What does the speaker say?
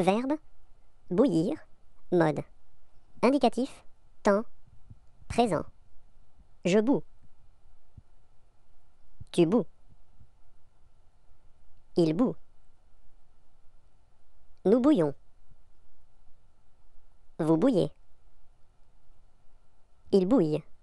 Verbe bouillir, mode. Indicatif temps présent. Je boue. Tu boues. Il boue. Nous bouillons. Vous bouillez. Il bouille.